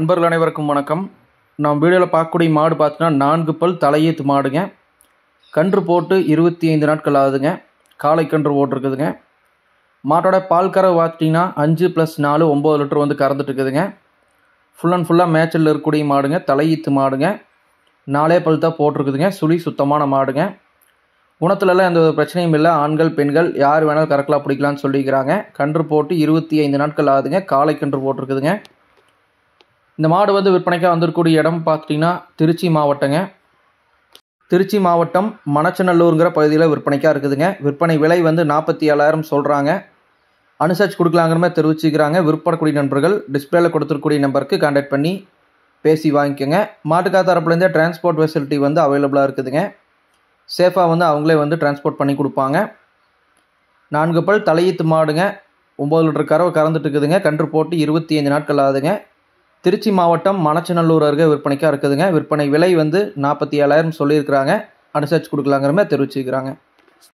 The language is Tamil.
நண்பர்கள் அனைவருக்கும் வணக்கம் நம் வீடியோவில் பார்க்கக்கூடிய மாடு பார்த்தீங்கன்னா நான்கு பல் தலையீத்து மாடுங்க கன்று போட்டு இருபத்தி ஐந்து நாட்கள் ஆகுதுங்க காலை கன்று ஓட்டிருக்குதுங்க மாட்டோட பால் கறவை பார்த்துட்டிங்கன்னா அஞ்சு ப்ளஸ் நாலு ஒம்பது லிட்டர் வந்து கறந்துட்டுருக்குதுங்க ஃபுல் அண்ட் ஃபுல்லாக மேட்சில் இருக்கக்கூடிய மாடுங்க தலையீத்து மாடுங்க நாலே பல் தான் போட்டிருக்குதுங்க சுழி சுத்தமான மாடுங்க குணத்துலலாம் எந்த ஒரு பிரச்சனையும் இல்லை ஆண்கள் பெண்கள் யார் வேணாலும் கரெக்டாக பிடிக்கலான்னு சொல்லிக்கிறாங்க கன்று போட்டு இருபத்தி ஐந்து நாட்கள் ஆகுதுங்க காலை கன்று போட்டிருக்குதுங்க இந்த மாடு வந்து விற்பனைக்காக வந்திருக்கக்கூடிய இடம் பார்த்துட்டிங்கன்னா திருச்சி மாவட்டங்க திருச்சி மாவட்டம் மணச்சநல்லூருங்கிற பகுதியில் விற்பனைக்காக இருக்குதுங்க விற்பனை விலை வந்து நாற்பத்தி ஏழாயிரம் சொல்கிறாங்க அனுசரிச்சு கொடுக்கலாங்கிற மாதிரி தெரிவிச்சுக்கிறாங்க விற்பனக்கூடிய நண்பர்கள் டிஸ்பிளேல கொடுத்துருக்கூடிய நம்பருக்கு கான்டாக்ட் பண்ணி பேசி வாங்கிக்கோங்க மாட்டுக்கா தரப்புலேருந்தே டிரான்ஸ்போர்ட் ஃபெசிலிட்டி வந்து அவைலபிளாக இருக்குதுங்க சேஃபாக வந்து அவங்களே வந்து டிரான்ஸ்போர்ட் பண்ணி கொடுப்பாங்க நான்கு பல் தலையீத்து மாடுங்க ஒம்பது லிட்டர் கறவை கறந்துட்டு இருக்குதுங்க கன்று போட்டு இருபத்தி ஐந்து நாட்கள் ஆகுதுங்க திருச்சி மாவட்டம் மணச்சநல்லூர் அருகே விற்பனைக்காக இருக்குதுங்க விற்பனை விலை வந்து நாற்பத்தி ஏழாயிரம் சொல்லியிருக்கிறாங்க அனுசரித்து கொடுக்கலாங்கிற மாதிரி தெரிவிச்சுக்கிறாங்க